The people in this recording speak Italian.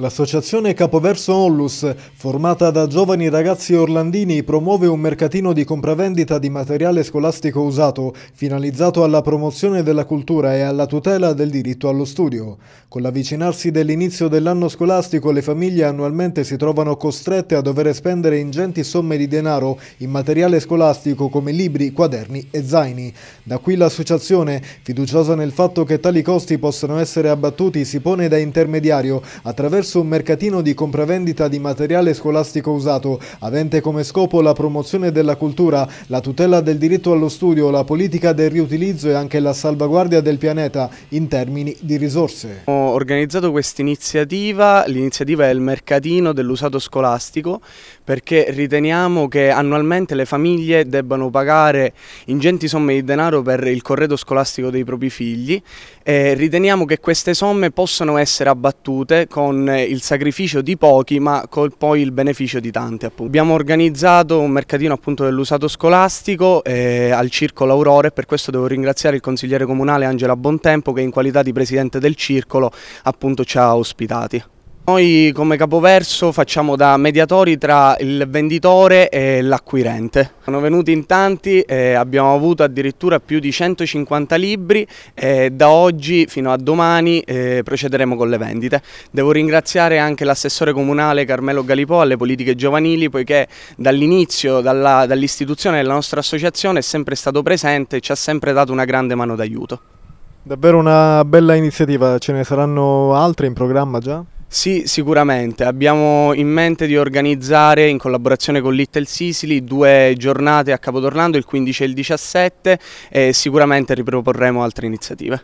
L'associazione Capoverso Onlus, formata da giovani ragazzi orlandini, promuove un mercatino di compravendita di materiale scolastico usato, finalizzato alla promozione della cultura e alla tutela del diritto allo studio. Con l'avvicinarsi dell'inizio dell'anno scolastico, le famiglie annualmente si trovano costrette a dover spendere ingenti somme di denaro in materiale scolastico come libri, quaderni e zaini. Da qui l'associazione, fiduciosa nel fatto che tali costi possano essere abbattuti, si pone da intermediario attraverso presso un mercatino di compravendita di materiale scolastico usato, avente come scopo la promozione della cultura, la tutela del diritto allo studio, la politica del riutilizzo e anche la salvaguardia del pianeta in termini di risorse. Ho organizzato questa iniziativa, l'iniziativa è il mercatino dell'usato scolastico, perché riteniamo che annualmente le famiglie debbano pagare ingenti somme di denaro per il corredo scolastico dei propri figli e riteniamo che queste somme possano essere abbattute con il sacrificio di pochi ma con poi il beneficio di tanti. Appunto. Abbiamo organizzato un mercatino dell'usato scolastico eh, al Circolo Aurora e per questo devo ringraziare il consigliere comunale Angela Bontempo che in qualità di presidente del circolo appunto ci ha ospitati. Noi come capoverso facciamo da mediatori tra il venditore e l'acquirente. Sono venuti in tanti e abbiamo avuto addirittura più di 150 libri e da oggi fino a domani eh, procederemo con le vendite. Devo ringraziare anche l'assessore comunale Carmelo Galipò alle politiche giovanili poiché dall'inizio, dall'istituzione dall della nostra associazione è sempre stato presente e ci ha sempre dato una grande mano d'aiuto. Davvero una bella iniziativa, ce ne saranno altre in programma già? Sì, sicuramente. Abbiamo in mente di organizzare in collaborazione con Little Sicily due giornate a Capodornando, il 15 e il 17 e sicuramente riproporremo altre iniziative.